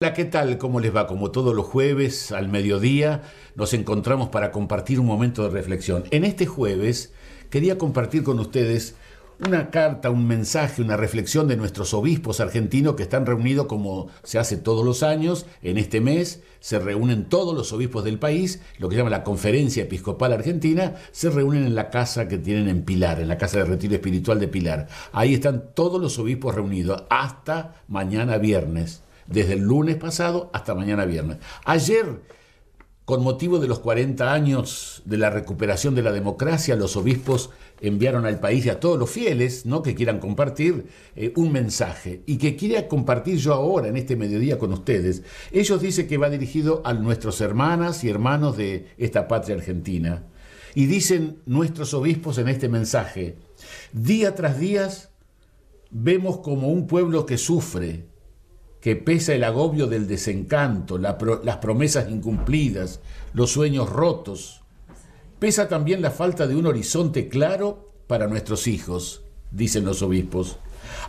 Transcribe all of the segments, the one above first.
Hola, ¿qué tal? ¿Cómo les va? Como todos los jueves al mediodía nos encontramos para compartir un momento de reflexión. En este jueves quería compartir con ustedes una carta, un mensaje, una reflexión de nuestros obispos argentinos que están reunidos como se hace todos los años. En este mes se reúnen todos los obispos del país, lo que se llama la Conferencia Episcopal Argentina, se reúnen en la casa que tienen en Pilar, en la casa de retiro espiritual de Pilar. Ahí están todos los obispos reunidos hasta mañana viernes desde el lunes pasado hasta mañana viernes. Ayer, con motivo de los 40 años de la recuperación de la democracia, los obispos enviaron al país y a todos los fieles ¿no? que quieran compartir eh, un mensaje y que quiera compartir yo ahora en este mediodía con ustedes. Ellos dicen que va dirigido a nuestros hermanas y hermanos de esta patria argentina. Y dicen nuestros obispos en este mensaje, día tras día vemos como un pueblo que sufre, que pesa el agobio del desencanto, las promesas incumplidas, los sueños rotos. Pesa también la falta de un horizonte claro para nuestros hijos, dicen los obispos.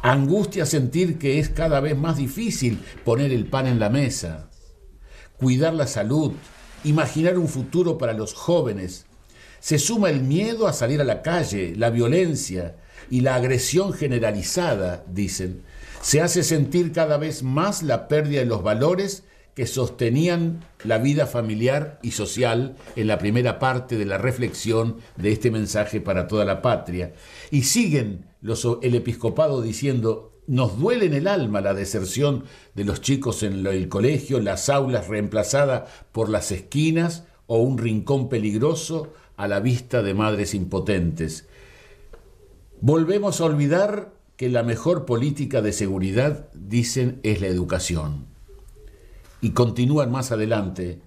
Angustia sentir que es cada vez más difícil poner el pan en la mesa, cuidar la salud, imaginar un futuro para los jóvenes. Se suma el miedo a salir a la calle, la violencia, y la agresión generalizada, dicen, se hace sentir cada vez más la pérdida de los valores que sostenían la vida familiar y social en la primera parte de la reflexión de este mensaje para toda la patria. Y siguen los, el episcopado diciendo, nos duele en el alma la deserción de los chicos en el colegio, las aulas reemplazadas por las esquinas o un rincón peligroso a la vista de madres impotentes. Volvemos a olvidar que la mejor política de seguridad, dicen, es la educación. Y continúan más adelante.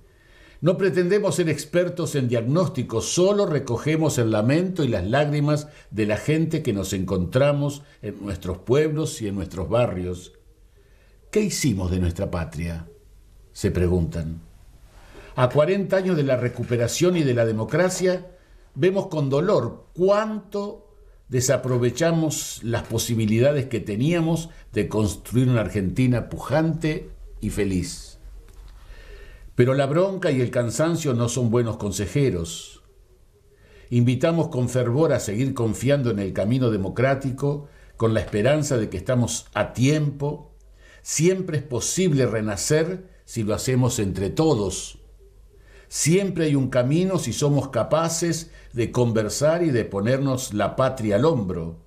No pretendemos ser expertos en diagnóstico, solo recogemos el lamento y las lágrimas de la gente que nos encontramos en nuestros pueblos y en nuestros barrios. ¿Qué hicimos de nuestra patria? se preguntan. A 40 años de la recuperación y de la democracia, vemos con dolor cuánto desaprovechamos las posibilidades que teníamos de construir una Argentina pujante y feliz. Pero la bronca y el cansancio no son buenos consejeros. Invitamos con fervor a seguir confiando en el camino democrático, con la esperanza de que estamos a tiempo. Siempre es posible renacer si lo hacemos entre todos, Siempre hay un camino si somos capaces de conversar y de ponernos la patria al hombro.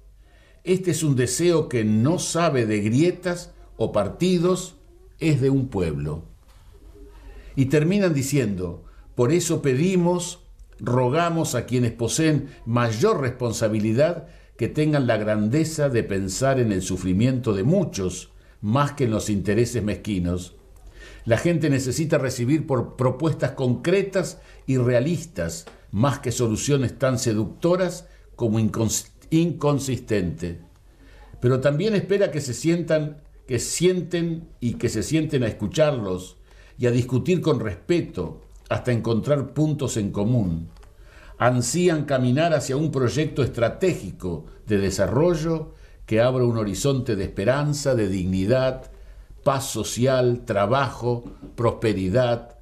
Este es un deseo que no sabe de grietas o partidos, es de un pueblo. Y terminan diciendo, por eso pedimos, rogamos a quienes poseen mayor responsabilidad que tengan la grandeza de pensar en el sufrimiento de muchos, más que en los intereses mezquinos la gente necesita recibir por propuestas concretas y realistas, más que soluciones tan seductoras como inconsistente. inconsistentes. Pero también espera que se sientan, que sienten y que se sienten a escucharlos y a discutir con respeto hasta encontrar puntos en común. Ansían caminar hacia un proyecto estratégico de desarrollo que abra un horizonte de esperanza, de dignidad, paz social, trabajo, prosperidad,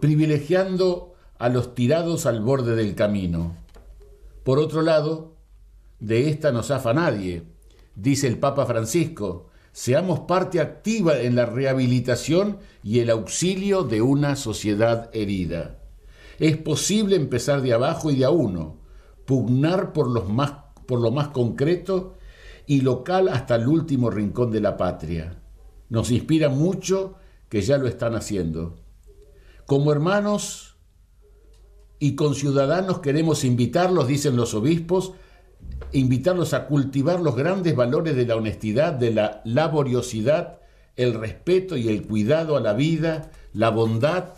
privilegiando a los tirados al borde del camino. Por otro lado, de esta no zafa nadie, dice el Papa Francisco, seamos parte activa en la rehabilitación y el auxilio de una sociedad herida. Es posible empezar de abajo y de a uno, pugnar por, los por lo más concreto y local hasta el último rincón de la patria. Nos inspira mucho que ya lo están haciendo. Como hermanos y conciudadanos queremos invitarlos, dicen los obispos, invitarlos a cultivar los grandes valores de la honestidad, de la laboriosidad, el respeto y el cuidado a la vida, la bondad,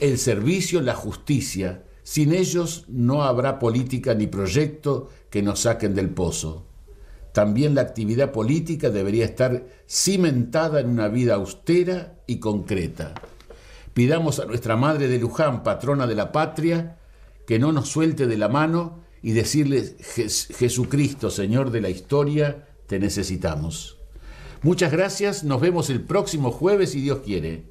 el servicio, la justicia. Sin ellos no habrá política ni proyecto que nos saquen del pozo también la actividad política debería estar cimentada en una vida austera y concreta. Pidamos a nuestra Madre de Luján, patrona de la patria, que no nos suelte de la mano y decirle, Jesucristo, Señor de la historia, te necesitamos. Muchas gracias, nos vemos el próximo jueves si Dios quiere.